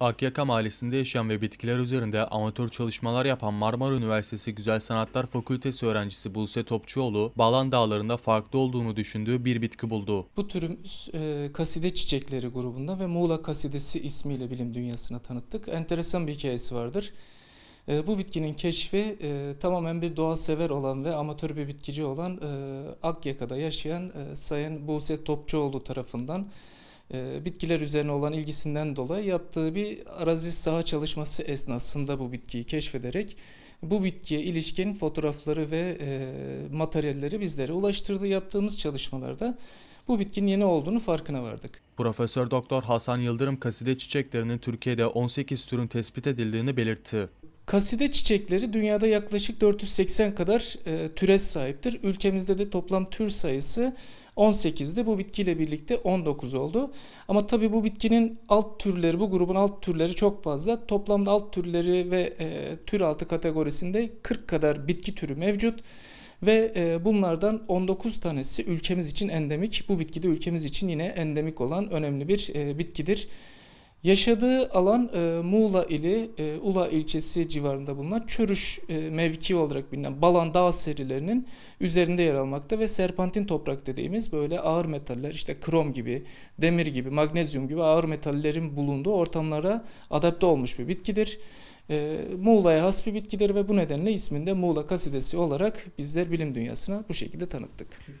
Akyaka Mahallesi'nde yaşayan ve bitkiler üzerinde amatör çalışmalar yapan Marmara Üniversitesi Güzel Sanatlar Fakültesi öğrencisi Buse Topçuoğlu, Balan Dağları'nda farklı olduğunu düşündüğü bir bitki buldu. Bu türümüz e, kaside çiçekleri grubunda ve Muğla kasidesi ismiyle bilim dünyasına tanıttık. Enteresan bir hikayesi vardır. E, bu bitkinin keşfi e, tamamen bir doğa sever olan ve amatör bir bitkici olan e, Akyaka'da yaşayan e, Sayın Buse Topçuoğlu tarafından e, bitkiler üzerine olan ilgisinden dolayı yaptığı bir arazi saha çalışması esnasında bu bitkiyi keşfederek bu bitkiye ilişkin fotoğrafları ve e, materyalleri bizlere ulaştırdı. Yaptığımız çalışmalarda bu bitkinin yeni olduğunu farkına vardık. Profesör Doktor Hasan Yıldırım kaside çiçeklerinin Türkiye'de 18 türün tespit edildiğini belirtti. Kaside çiçekleri dünyada yaklaşık 480 kadar e, türe sahiptir. Ülkemizde de toplam tür sayısı 18'di. Bu bitkiyle birlikte 19 oldu. Ama tabi bu bitkinin alt türleri, bu grubun alt türleri çok fazla. Toplamda alt türleri ve e, tür altı kategorisinde 40 kadar bitki türü mevcut. Ve e, bunlardan 19 tanesi ülkemiz için endemik. Bu bitki de ülkemiz için yine endemik olan önemli bir e, bitkidir. Yaşadığı alan e, Muğla ili e, Ula ilçesi civarında bulunan Çörüş e, mevki olarak bilinen Balan Dağ serilerinin üzerinde yer almakta ve serpantin toprak dediğimiz böyle ağır metaller işte krom gibi, demir gibi, magnezyum gibi ağır metallerin bulunduğu ortamlara adapte olmuş bir bitkidir. E, Muğla'ya has bir bitkidir ve bu nedenle isminde Muğla kasidesi olarak bizler bilim dünyasına bu şekilde tanıttık.